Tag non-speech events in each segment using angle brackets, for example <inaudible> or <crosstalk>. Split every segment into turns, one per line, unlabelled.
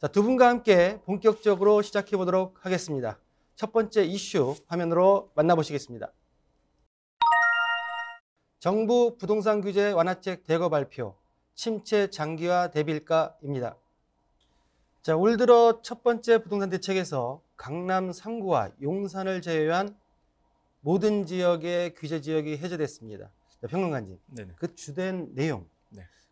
자, 두 분과 함께 본격적으로 시작해 보도록 하겠습니다. 첫 번째 이슈 화면으로 만나보시겠습니다. 정부 부동산 규제 완화책 대거 발표, 침체 장기화 대비일까입니다. 자, 올 들어 첫 번째 부동산 대책에서 강남 3구와 용산을 제외한 모든 지역의 규제 지역이 해제됐습니다. 평론가님, 그 주된 내용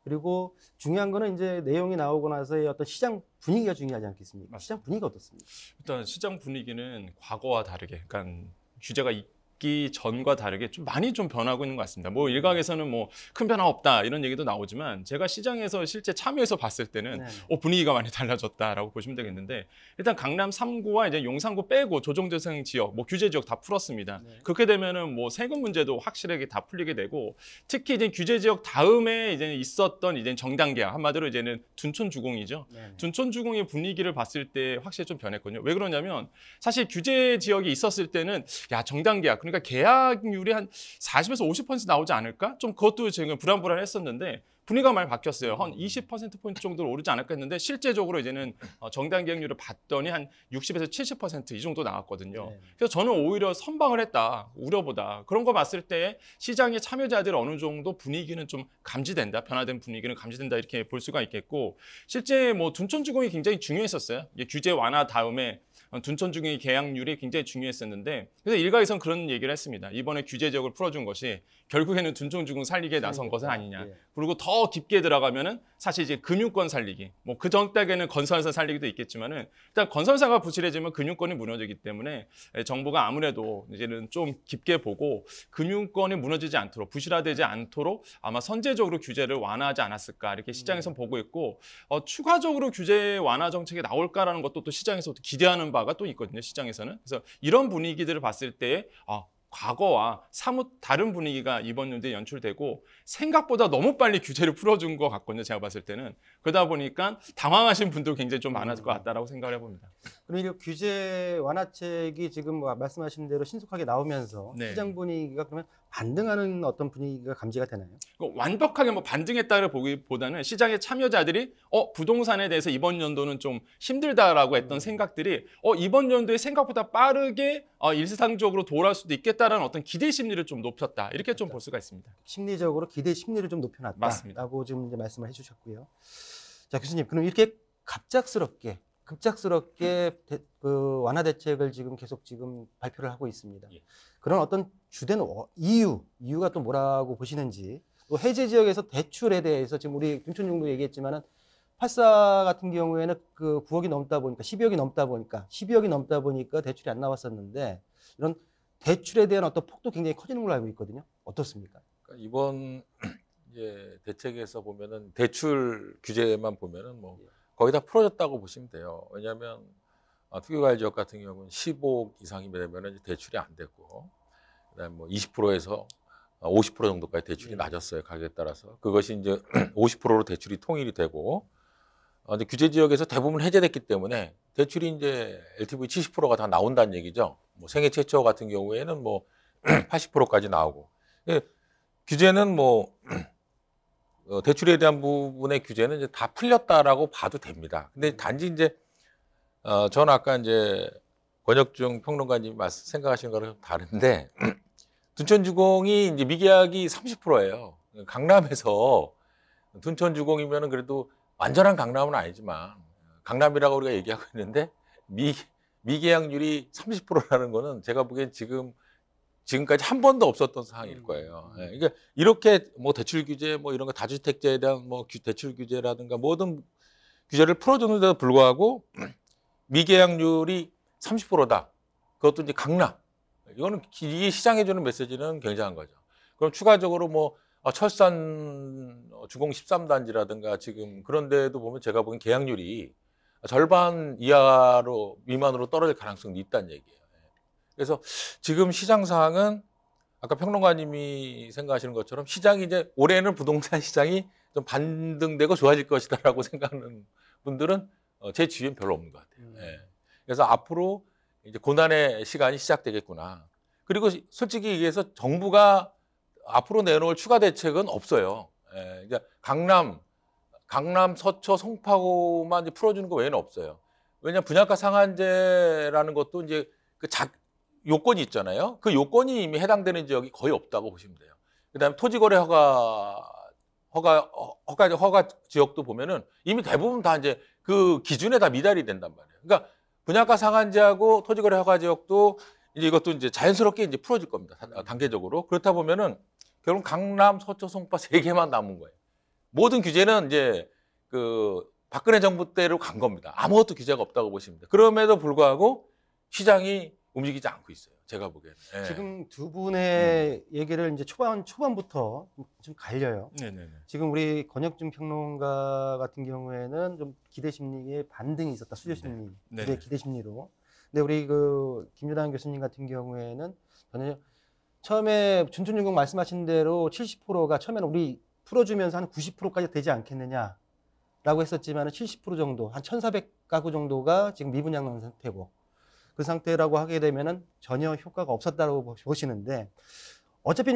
그리고 중요한 거는 이제 내용이 나오고 나서의 어떤 시장 분위기가 중요하지 않겠습니까? 맞습니다. 시장 분위기가 어떻습니까?
일단 시장 분위기는 과거와 다르게, 그러니까 규제가 바기 전과 다르게 좀 많이 좀 변하고 있는 것 같습니다. 뭐 일각에서는 뭐 큰 변화 없다 이런 얘기도 나오지만 제가 시장에서 실제 참여해서 봤을 때는 네, 네. 어, 분위기가 많이 달라졌다라고 보시면 되겠는데 일단 강남 3구와 이제 용산구 빼고 조정재생 지역, 뭐 규제 지역 다 풀었습니다. 네. 그렇게 되면은 뭐 세금 문제도 확실하게 다 풀리게 되고 특히 이제 규제 지역 다음에 이제 있었던 이제 정당 계 한마디로 이제는 둔촌 주공이죠. 둔촌 주공의 분위기를 봤을 때 확실히 좀 변했거든요. 왜 그러냐면 사실 규제 지역이 있었을 때는 야 정당 계야 그러니까 계약률이 한 40에서 50% 나오지 않을까? 좀 그것도 지금 불안불안했었는데 분위기가 많이 바뀌었어요. 한 20%포인트 음. 정도로 오르지 않을까 했는데 실제적으로 이제는 어, 정당 계약률을 봤더니 한 60에서 70%이 정도 나왔거든요. 네. 그래서 저는 오히려 선방을 했다. 우려보다. 그런 거 봤을 때 시장의 참여자들 어느 정도 분위기는 좀 감지된다. 변화된 분위기는 감지된다. 이렇게 볼 수가 있겠고 실제 뭐 둔촌주공이 굉장히 중요했었어요. 규제 완화 다음에 어, 둔촌 중의 계약률이 굉장히 중요했었는데 그래서 일각에서는 그런 얘기를 했습니다. 이번에 규제적을 풀어준 것이 결국에는 둔촌주군 살리기에 나선 것은 아니냐. 예. 그리고 더 깊게 들어가면은 사실 이제 금융권 살리기. 뭐 그 정딱에는 건설사 살리기도 있겠지만은 일단 건설사가 부실해지면 금융권이 무너지기 때문에 예, 정부가 아무래도 이제는 좀 깊게 보고 금융권이 무너지지 않도록 부실화되지 않도록 아마 선제적으로 규제를 완화하지 않았을까 이렇게 시장에서 음. 보고 있고 어, 추가적으로 규제 완화 정책이 나올까라는 것도 또 시장에서 또 기대하는 바가 또 있거든요. 시장에서는 그래서 이런 분위기들을 봤을 때 아, 과거와 사뭇 다른 분위기가 이번 연도에 연출되고 생각보다 너무 빨리 규제를 풀어준 것 같거든요. 제가 봤을 때는 그러다 보니까 당황하신 분도 굉장히 좀 많았을 것 같다라고 생각을 해봅니다.
그럼 이 규제 완화책이 지금 뭐 말씀하신 대로 신속하게 나오면서 네. 시장 분위기가 그러면 반등하는 어떤 분위기가 감지가 되나요?
그 완벽하게 뭐 반등했다를 보기보다는 시장의 참여자들이 어 부동산에 대해서 이번 연도는 좀 힘들다라고 했던 음. 생각들이 어 이번 연도에 생각보다 빠르게 어, 일상적으로 돌아올 수도 있겠다라는 어떤 기대 심리를 좀 높였다 이렇게 좀볼 그러니까 수가 있습니다.
심리적으로 기대 심리를 좀 높여놨다라고 지금 이제 말씀을 해주셨고요. 자, 교수님, 그럼 이렇게 갑작스럽게 급작스럽게 대, 그 완화 대책을 지금 계속 지금 발표를 하고 있습니다. 예. 그런 어떤 주된 어, 이유, 이유가 또 뭐라고 보시는지 또 해제 지역에서 대출에 대해서 지금 우리 김천정도 얘기했지만은 팔사 같은 경우에는 그 9억이 넘다 보니까 12억이 넘다 보니까 12억이 넘다 보니까 대출이 안 나왔었는데 이런 대출에 대한 어떤 폭도 굉장히 커지는 걸로 알고 있거든요. 어떻습니까?
그러니까 이번 이제 예, 대책에서 보면은 대출 규제만 보면은 뭐 예. 거의 다 풀어졌다고 보시면 돼요. 왜냐하면 아, 투기과열 지역 같은 경우는 15억 이상이 되면은 대출이 안 됐고 그다음 뭐 20%에서 50% 정도까지 대출이 예. 낮았어요 가격에 따라서 그것이 이제 50%로 <clears throat> 대출이 통일이 되고 어, 근데 규제 지역에서 대부분 해제됐기 때문에 대출이 이제 LTV 70%가 다 나온다는 얘기죠. 뭐 생애 최초 같은 경우에는 뭐 80%까지 <clears throat> 나오고 규제는 뭐 <clears throat> 어, 대출에 대한 부분의 규제는 이제 다 풀렸다라고 봐도 됩니다. 근데 음. 단지 이제 어, 저는 아까 이제 권혁중 평론가님 말씀 생각하시는 거랑 좀 다른데 <clears throat> 둔천주공이 이제 미계약이 30%예요. 강남에서 <laughs> 둔천주공이면은 그래도 완전한 강남은 아니지만 강남이라고 우리가 얘기하고 있는데 미 미계약률이 30%라는 거는 제가 보기엔 지금 지금까지 한 번도 없었던 상황일 음. 거예요. 예. 그러니까 이렇게 뭐 대출 규제 뭐 이런 거다주택자에 대한 뭐 대출 규제라든가 모든 규제를 풀어주는데도 불구하고 <clears throat> 미계약률이 30%다. 그것도 이제 강남. 이거는 이 시장에 주는 메시지는 굉장한 거죠. 그럼 추가적으로 뭐 어, 철산 어, 주공 13단지라든가 지금 그런 데도 보면 제가 보기엔 계약률이 절반 이하로 미만으로 떨어질 가능성이 있다는 얘기예요. 그래서 지금 시장 상황은 아까 평론가님이 생각하시는 것처럼 시장이 이제 올해는 부동산 시장이 좀 반등되고 좋아질 것이다라고 <laughs> 생각하는 분들은 어, 제 주위엔 별로 없는 것 같아요. 음. 예. 그래서 앞으로 이제 고난의 시간이 시작되겠구나. 그리고 솔직히 얘기해서 정부가 앞으로 내놓을 추가 대책은 없어요. 예. 그러니까 강남, 강남, 서초, 송파구만 풀어주는 거 외에는 없어요. 왜냐 면 분양가 상한제라는 것도 이제 그 작, 요건이 있잖아요. 그 요건이 이미 해당되는 지역이 거의 없다고 보시면 돼요. 그다음에 토지거래 허가 허가 허가 허가 지역도 보면은 이미 대부분 다 이제 그 기준에 다 미달이 된단 말이에요. 그러니까 분양가 상한제하고 토지거래 허가 지역도 이제 이것도 이제 자연스럽게 이제 풀어질 겁니다. 어, 단계적으로 그렇다 보면은 결국 강남, 서초, 송파 세 개만 남은 거예요. 모든 규제는 이제 그 박근혜 정부 때로 간 겁니다. 아무것도 규제가 없다고 보십니다 그럼에도 불구하고 시장이 움직이지 않고 있어요. 제가 보기에는. 예. 지금
두 분의 음. 얘기를 이제 초반 초반부터 좀- 갈려요. 네네네. 지금 우리 권혁준 평론가 같은 경우에는 좀 기대 심리에 반등이 있었다. 수요 네. 심리, 네. 기대, 기대 심리로. 근데 우리 그 김유단 교수님 같은 경우에는 전혀 처음에 준천중국 말씀하신 대로 70%가 처음에는 우리 풀어주면서 한 90%까지 되지 않겠느냐라고 했었지만 은70% 정도, 한 1,400 가구 정도가 지금 미분양 상태고 그 상태라고 하게 되면은 전혀 효과가 없었다고 보시는데 어차피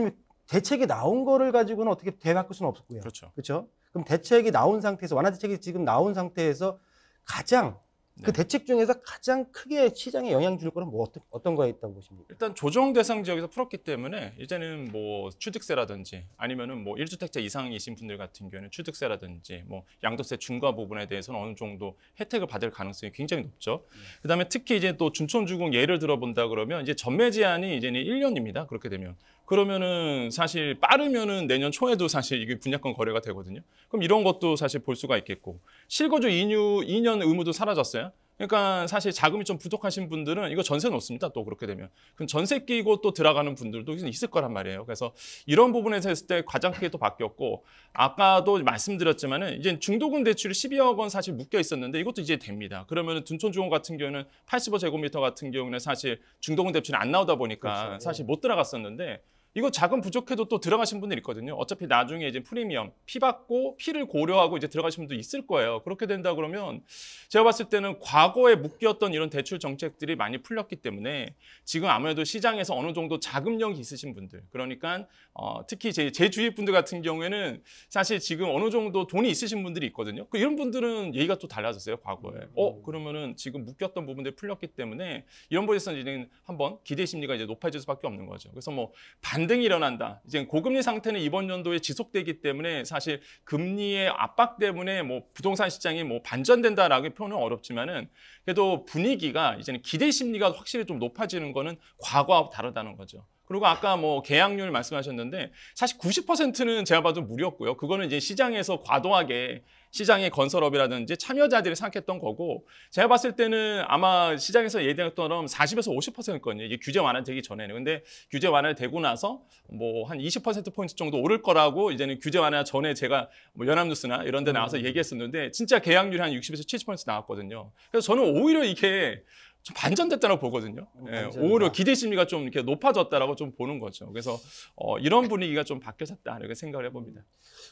대책이 나온 거를 가지고는 어떻게 대바꿀 수는 없었고요. 그렇죠. 그렇죠. 그럼 대책이 나온 상태에서 완화 대책이 지금 나온 상태에서 가장 그 네. 그 대책 중에서 가장 크게 시장에 영향 줄 거는 뭐 어떤, 어떤 거에 있다고 보십니까?
일단 조정 대상 지역에서 풀었기 때문에 이제는 뭐 취득세라든지 아니면은 뭐 1주택자 이상이신 분들 같은 경우는 취득세라든지 뭐 양도세 중과 부분에 대해서는 어느 정도 혜택을 받을 가능성이 굉장히 높죠. 음. 그다음에 특히 이제 또 준촌주공 예를 들어본다 그러면 이제 전매 제한이 이제는 1년입니다. 그렇게 되면 그러면은 사실 빠르면은 내년 초에도 사실 이게 분양권 거래가 되거든요. 그럼 이런 것도 사실 볼 수가 있겠고 실거주 2년 의무도 사라졌어요. 그러니까 사실 자금이 좀 부족하신 분들은 이거 전세 는없습니다또 그렇게 되면. 그럼 전세 끼고 또 들어가는 분들도 있을 거란 말이에요. 그래서 이런 부분에서 했을 때 가장 크게 또 바뀌었고 아까도 말씀드렸지만은 이제 중도금 대출 12억 원 사실 묶여 있었는데 이것도 이제 됩니다. 그러면은 둔촌주공 같은 경우는 85제곱미터 같은 경우는 사실 중도금 대출이 안 나오다 보니까 그렇죠. 사실 못 들어갔었는데 이거 자금 부족해도 또 들어가신 분들 있거든요. 어차피 나중에 이제 프리미엄, 피 받고 피를 고려하고 이제 들어가신 분도 있을 거예요. 그렇게 된다 그러면 제가 봤을 때는 과거에 묶였던 이런 대출 정책들이 많이 풀렸기 때문에 지금 아무래도 시장에서 어느 정도 자금력이 있으신 분들, 그러니까 어, 특히 제, 제 주위 분들 같은 경우에는 사실 지금 어느 정도 돈이 있으신 분들이 있거든요. 그 이런 분들은 얘기가 또 달라졌어요, 과거에. 음. 어, 그러면은 지금 묶였던 부분들이 풀렸기 때문에 이런 부분에서는 한번 기대 심리가 이제 높아질 수밖에 없는 거죠. 그래서 뭐 반, 반등이 일어난다. 이제 고금리 상태는 이번 연도에 지속되기 때문에 사실 금리의 압박 때문에 뭐 부동산 시장이 뭐 반전된다라고 표현은 어렵지만은 그래도 분위기가 이제는 기대 심리가 확실히 좀 높아지는 거는 과거하고 다르다는 거죠. 그리고 아까 뭐 계약률 말씀하셨는데 사실 90%는 제가 봐도 무리였고요. 그거는 이제 시장에서 과도하게 시장의 건설업이라든지 참여자들이 생각했던 거고 제가 봤을 때는 아마 시장에서 예상했던 럼 40에서 50%거든요. 이게 규제 완화되기 전에는. 근데 규제 완화되고 나서 뭐 한 20%포인트 정도 오를 거라고 이제는 규제 완화 전에 제가 뭐 연합뉴스나 이런 데 나와서 음. 얘기했었는데 진짜 계약률이 한 60에서 70% 나왔거든요. 그래서 저는 오히려 이게 좀 반전됐다고 라 보거든요. 음, 예, 오히려 기대 심리가 좀 이렇게 높아졌다라고 좀 보는 거죠. 그래서 어, 이런 분위기가 좀 바뀌었다 이렇게 생각을 해봅니다.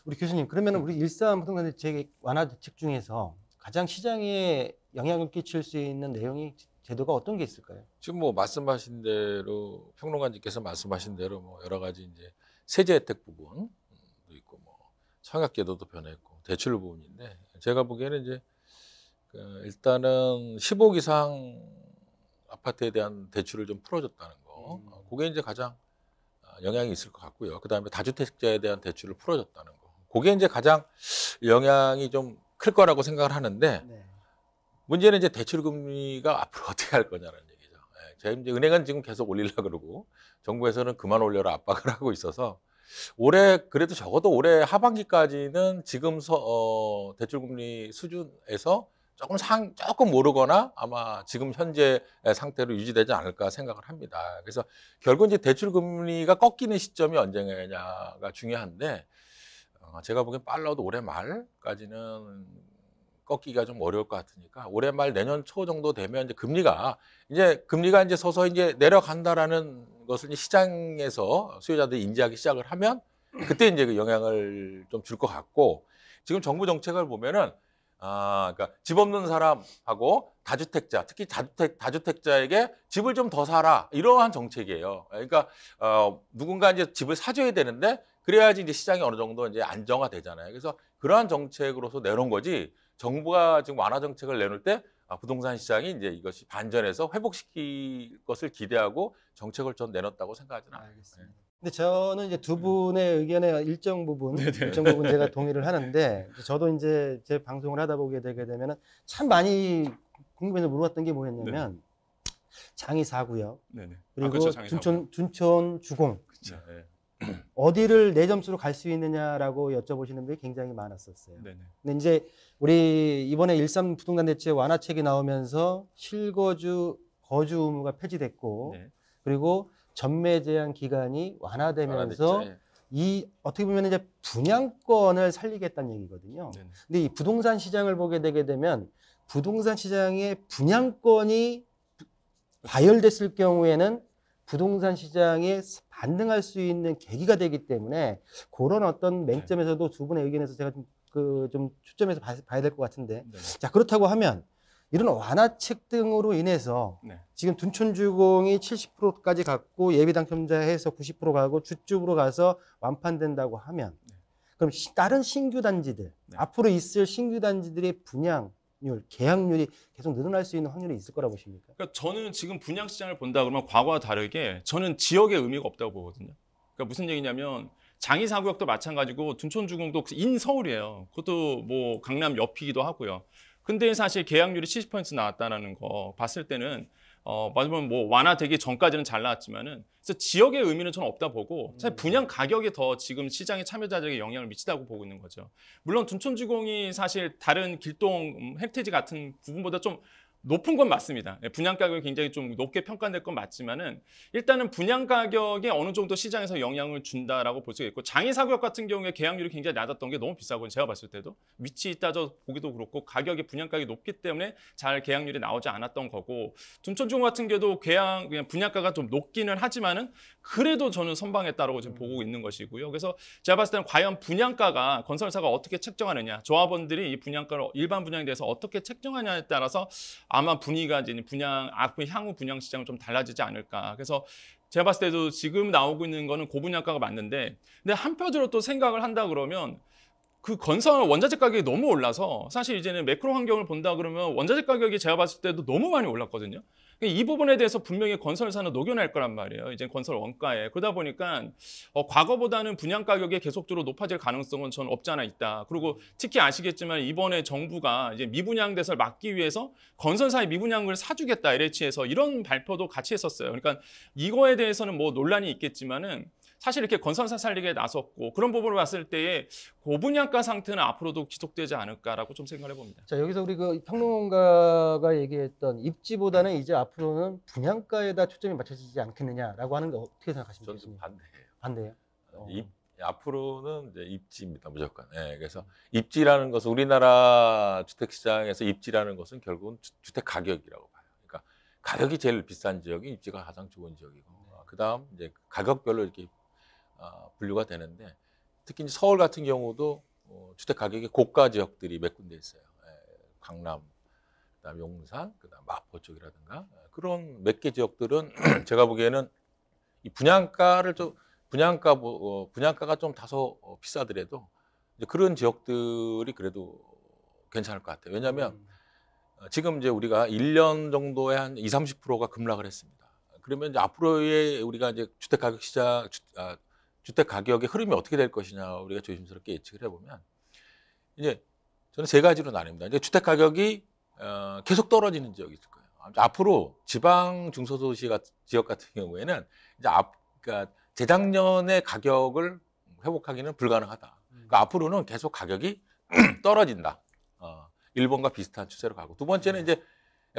우리 교수님 그러면 우리 일산 부동산 대책 완화 대책 중에서 가장 시장에 영향을 끼칠 수 있는 내용이 제도가 어떤 게 있을까요?
지금 뭐 말씀하신 대로 평론가님께서 말씀하신 대로 뭐 여러 가지 이제 세제 혜택 부분도 있고 뭐 청약제도도 변했고 대출 부분인데 제가 보기에는 이제 그 일단은 1 5억 이상 아파트에 대한 대출을 좀 풀어줬다는 거. 음. 어, 그게 이제 가장 아, 영향이 있을 것 같고요. 그다음에 다주택자에 대한 대출을 풀어줬다는 거. 그게 이제 가장 영향이 좀 클 거라고 생각을 하는데 네. 문제는 이제 대출 금리가 앞으로 <laughs> 어떻게 할 거냐는 얘기죠. 예, 제가 이제 은행은 지금 계속 올리려 그러고 정부에서는 그만 올려라 압박을 <laughs> 하고 있어서 올해 그래도 적어도 올해 하반기까지는 지금 서, 어, 대출금리 수준에서 조금 상 조금 모르거나 아마 지금 현재 상태로 유지되지 않을까 생각을 합니다. 그래서 결국 이제 대출 금리가 꺾이는 시점이 언제냐가 중요한데 어, 제가 보기엔 빨라도 올해 말까지는 꺾기가 좀 어려울 것 같으니까 올해 말 내년 초 정도 되면 이제 금리가 이제 금리가 이제 서서 이제 내려간다라는 것을 시장에서 수요자들이 인지하기 시작을 하면 그때 이제 그 영향을 좀 줄 것 같고 지금 정부 정책을 보면은 아, 그러니까 집 없는 사람하고 다주택자, 특히 다주택 다주택자에게 집을 좀 더 사라 이러한 정책이에요. 그러니까 어, 누군가 이제 집을 사줘야 되는데 그래야지 이제 시장이 어느 정도 이제 안정화되잖아요. 그래서 그러한 정책으로서 내놓은 거지 정부가 지금 완화 정책을 내놓을 때 아, 부동산 시장이 이제 이것이 반전해서 회복시킬 것을 기대하고 정책을 좀 내놨다고 생각하지는 않아요. 습니다 네.
근데 저는 이제 두 음. 분의 의견에 일정 부분, 네네. 네. 일정 부분 제가 <laughs> 동의를 하는데 저도 이제 제 방송을 하다 보게 되게 되면 참 많이 궁금해서 물어봤던 게 뭐였냐면 장이 사고요.
네, 네. 아, 그리고 아, 그렇죠, 둔촌
둔촌 주공. 그쵸, 그렇죠. 네. <clears throat> 어디를 내 점수로 갈 수 있느냐라고 여쭤보시는 분이 굉장히 많았었어요. 네네. 근데 이제 우리 이번에 일삼 부동산 대책 완화책이 나오면서 실거주 거주 의무가 폐지됐고 네. 그리고 전매 제한 기간이 완화되면서 예. 이 어떻게 보면 이제 분양권을 살리겠다는 얘기거든요. 네네. 근데 이 부동산 시장을 보게 되게 되면 부동산 시장의 분양권이 과열됐을 경우에는 부동산 시장에 반등할 수 있는 계기가 되기 때문에 그런 어떤 네. 맹점에서도 두 분의 의견에서 제가 좀, 그, 좀 초점에서 봐, 야될 것 같은데. 네네. 자, 그렇다고 하면 이런 완화책 등으로 인해서 네. 지금 둔촌주공이 70%까지 갔고 예비 당첨자해서90% 가고 주축으로 가서 완판된다고 하면 네. 그럼 다른 신규 단지들 네. 앞으로 있을 신규 단지들의 분양 률 계약률이 계속 늘어날 수 있는 확률이 있을 거라고 보십니까?
그러니까 저는 지금 분양 시장을 본다 그러면 과거와 다르게 저는 지역의 의미가 없다고 보거든요. 그러니까 무슨 얘기냐면 장이사구역도 마찬가지고 둔촌주공도 인 서울이에요. 그것도 뭐 강남 옆이기도 하고요. 근데 사실 계약률이 70% 나왔다라는 거 봤을 때는 어, 마지막에 뭐 완화되기 전까지는 잘 나왔지만은 그래서 지역의 의미는 저는 없다 보고 사실 음. 분양 가격이 더 지금 시장의 참여자들에게 영향을 미치다고 보고 있는 거죠. 물론 둔촌지공이 사실 다른 길동 음, 햄태지 같은 부분보다 좀 높은 건 맞습니다. 예, 분양 가격이 굉장히 좀 높게 평가될 건 맞지만은 일단은 분양 가격이 어느 정도 시장에서 영향을 준다라고 볼 수 있고 장의 사격 같은 경우에 계약률이 굉장히 낮았던 게 너무 비싸고 제가 봤을 때도 위치 따져 보기도 그렇고 가격이 분양 가격이 높기 때문에 잘 계약률이 나오지 않았던 거고 둔촌중 같은 경우도 계약 그냥 분양가가 좀 높기는 하지만은 그래도 저는 선방했다라고 지금 보고 있는 것이고요. 그래서 제가 봤을 때는 과연 분양가가 건설사가 어떻게 책정하느냐, 조합원들이 이 분양가를 일반 분양에 대해서 어떻게 책정하냐에 따라서 아마 분위기가 이제 분양 앞으로 아, 그 향후 분양 시장은 좀 달라지지 않을까. 그래서 제가 봤을 때도 지금 나오고 있는 거는 고분양가가 맞는데 근데 한편으로 또 생각을 한다 그러면 그 건설 원자재 가격이 너무 올라서 사실 이제는 매크로 환경을 본다 그러면 원자재 가격이 제가 봤을 때도 너무 많이 올랐거든요. 그러니까 이 부분에 대해서 분명히 건설사는 녹여낼 거란 말이에요. 이제 건설 원가에. 그러다 보니까 어, 과거보다는 분양 가격이 계속적으로 높아질 가능성은 전 없지 않아 있다. 그리고 특히 아시겠지만 이번에 정부가 이제 미분양 대설 막기 위해서 건설사의 미분양을 사주겠다 LH에서 이런 발표도 같이 했었어요. 그러니까 이거에 대해서는 뭐 논란이 있겠지만은 사실 이렇게 건설사 살리기에 나섰고 그런 부분을 봤을 때에 고분양가 그 상태는 앞으로도 지속되지 않을까라고 좀 생각해 을 봅니다.
자 여기서 우리 그 평론가가 얘기했던 입지보다는 이제 앞으로는 분양가에다 초점이 맞춰지지 않겠느냐라고 하는 게
어떻게 생각하십니까? 저는 반대예요.
반대요. 예
어. 어. 입, 앞으로는 이제 입지입니다 무조건. 네, 그래서 입지라는 것은 우리나라 주택 시장에서 입지라는 것은 결국은 주, 택 가격이라고 봐요. 그러니까 가격이 제일 비싼 지역이 입지가 가장 좋은 지역이고 네. 그다음 이제 가격별로 이렇게 아, 분류가 되는데 특히 서울 같은 경우도 어, 주택 가격이 고가 지역들이 몇 군데 있어요. 예, 강남, 그다음 용산, 그다음 마포 쪽이라든가 예, 그런 몇 개 지역들은 <clears throat> 제가 보기에는 이 분양가를 좀 분양가 뭐, 어, 분양가가 좀 다소 어, 비싸더라도 그런 지역들이 그래도 괜찮을 것 같아요. 왜냐하면 음. 지금 이제 우리가 1년 정도에 한 20, 30%가 급락을 했습니다. 그러면 이제 앞으로의 우리가 이제 주택 가격 시장 주, 아, 주택 가격의 흐름이 어떻게 될 것이냐 우리가 조심스럽게 예측을 해보면 이제 저는 세 가지로 나뉩니다. 이제 주택 가격이 어, 계속 떨어지는 지역이 있을 거예요. 앞으로 지방 중소도시 같 지역 같은 경우에는 이제 앞, 그러니까 재작년의 가격을 회복하기는 불가능하다. 음. 그러니까 앞으로는 계속 가격이 <clears throat> 떨어진다. 어, 일본과 비슷한 추세로 가고 두 번째는 음. 이제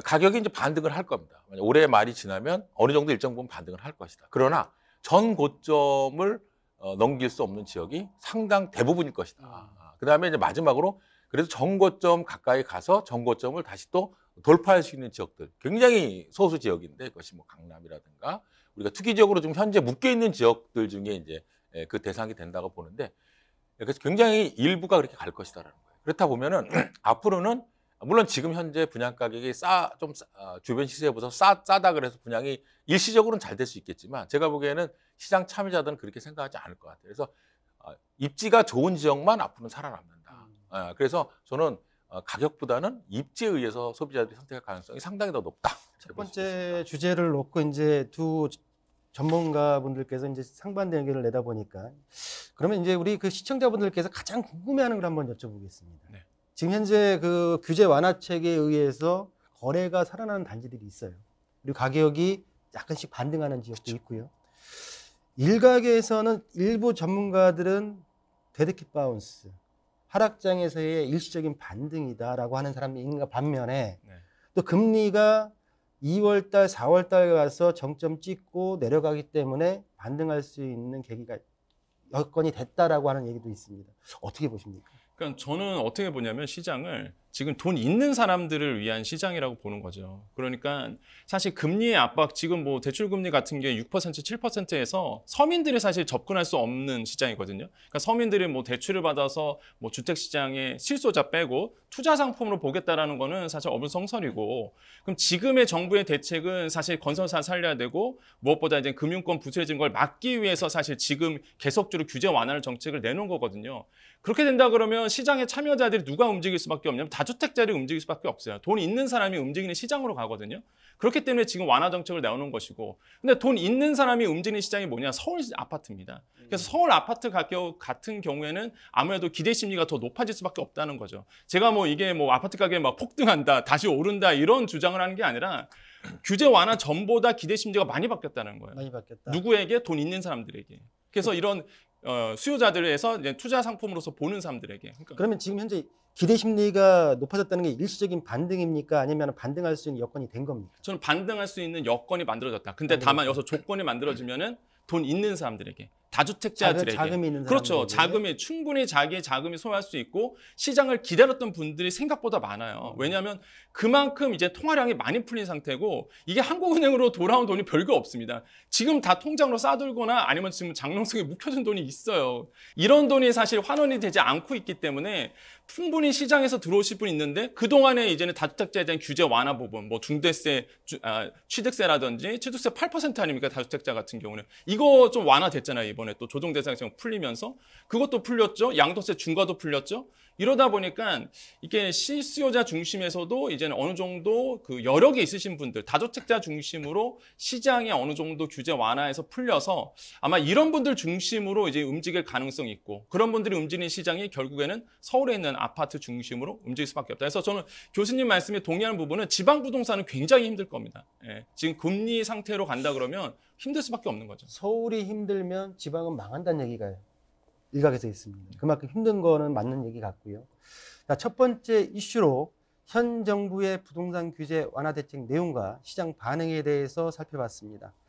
가격이 이제 반등을 할 겁니다. 올해 말이 지나면 어느 정도 일정 부분 반등을 할 것이다. 그러나 전 고점을 어, 넘길 수 없는 지역이 상당 대부분일 것이다. 음. 아. 그 다음에 이제 마지막으로 그래서 정거점 가까이 가서 정거점을 다시 또 돌파할 수 있는 지역들 굉장히 소수 지역인데 그것이 뭐 강남이라든가 우리가 투기적으로 지금 현재 묶여 있는 지역들 중에 이제 예, 그 대상이 된다고 보는데 예, 그래서 굉장히 일부가 그렇게 갈 것이다라는 거예요. 그렇다 보면은 <clears throat> 앞으로는 물론 지금 현재 분양 가격이 싸좀 아, 주변 시세보다 싸 싸다 그래서 분양이 일시적으로는 잘 될 수 있겠지만 제가 보기에는 시장 참여자들은 그렇게 생각하지 않을 것 같아요. 그래서 어, 입지가 좋은 지역만 앞으로는 살아남는다. 음. 어, 그래서 저는 어, 가격보다는 입지에 의해서 소비자들이 선택할 가능성이 상당히 더 높다.
첫 번째 주제를 놓고 이제 두 전문가분들께서 이제 상반된 의견을 내다 보니까 그러면 이제 우리 그 시청자분들께서 가장 궁금해하는 걸 한번 여쭤보겠습니다. 네. 지금 현재 그 규제 완화책에 의해서 거래가 살아나는 단지들이 있어요. 그리고 가격이 약간씩 반등하는 지역도 그렇죠. 있고요. 일각에서는 일부 전문가들은 데드킷 바운스 하락장에서의 일시적인 반등이다라고 하는 사람이 있는 반면에 네. 또 금리가 2월달, 4월달 가서 정점 찍고 내려가기 때문에 반등할 수 있는 계기가 여건이 됐다라고 하는 얘기도 있습니다. 어떻게 보십니까?
그러니까 저는 어떻게 보냐면 시장을 지금 돈 있는 사람들을 위한 시장이라고 보는 거죠. 그러니까 사실 금리의 압박, 지금 뭐 대출금리 같은 게 6%, 7%에서 서민들이 사실 접근할 수 없는 시장이거든요. 그러니까 서민들이 뭐 대출을 받아서 뭐 주택시장에 실소자 빼고 투자 상품으로 보겠다라는 거는 사실 어불성설이고 그럼 지금의 정부의 대책은 사실 건설사 살려야 되고 무엇보다 이제 금융권 부실해진 걸 막기 위해서 사실 지금 계속적으로 규제 완화를 정책을 내놓은 거거든요. 그렇게 된다 그러면 시장의 참여자들이 누가 움직일 수밖에 없냐면 다주택자들이 움직일 수밖에 없어요. 돈 있는 사람이 움직이는 시장으로 가거든요. 그렇기 때문에 지금 완화 정책을 내놓은 것이고 근데 돈 있는 사람이 움직이는 시장이 뭐냐 서울 아파트입니다. 그래서 서울 아파트 가격 같은 경우에는 아무래도 기대 심리가 더 높아질 수밖에 없다는 거죠. 제가 뭐 이게 뭐 아파트 가격이 막 폭등한다, 다시 오른다 이런 주장을 하는 게 아니라 규제 완화 전보다 기대 심리가 많이 바뀌었다는 거예요. 많이 바뀌었다. 누구에게 돈 있는 사람들에게. 그래서 이런 어, 수요자들에서 이제 투자 상품으로서 보는 사람들에게. 그러니까
그러면 지금 현재 기대 심리가 높아졌다는 게 일시적인 반등입니까? 아니면 반등할 수 있는 여건이 된 겁니까?
저는 반등할 수 있는 여건이 만들어졌다. 근데 다만 여기서 조건이 만들어지면은 돈 있는 사람들에게 다주택자들에게 자금, 자금이 있는 그렇죠. 자금이 충분히 자기의 자금이 소화할 수 있고 시장을 기다렸던 분들이 생각보다 많아요. 음. 왜냐하면 그만큼 이제 통화량이 많이 풀린 상태고 이게 한국은행으로 돌아온 돈이 별거 없습니다. 지금 다 통장으로 싸돌거나 아니면 지금 장롱석에 묵혀진 돈이 있어요. 이런 돈이 사실 환원이 되지 않고 있기 때문에 충분히 시장에서 들어오실 분 있는데 그동안에 이제는 다주택자에 대한 규제 완화 부분, 뭐 중대세, 아, 취득세라든지 취득세 8% 아닙니까? 다주택자 같은 경우는. 이거 좀 완화됐잖아요, 이번 이번에 또 조정 대상이 풀리면서 그것도 풀렸죠. 양도세 중과도 풀렸죠. 이러다 보니까 이게 실수요자 중심에서도 이제는 어느 정도 그 여력이 있으신 분들, 다주택자 중심으로 시장에 어느 정도 규제 완화해서 풀려서 아마 이런 분들 중심으로 이제 움직일 가능성이 있고 그런 분들이 움직이는 시장이 결국에는 서울에 있는 아파트 중심으로 움직일 수밖에 없다. 그래서 저는 교수님 말씀에 동의하는 부분은 지방 부동산은 굉장히 힘들 겁니다. 예. 지금 금리 상태로 간다 그러면 힘들 수밖에 없는 거죠.
서울이 힘들면 지방은 망한다는 얘기가요. 일각에서 있습니다. 그만큼 힘든 거는 맞는 얘기 같고요. 자, 첫 번째 이슈로 현 정부의 부동산 규제 완화 대책 내용과 시장 반응에 대해서 살펴봤습니다.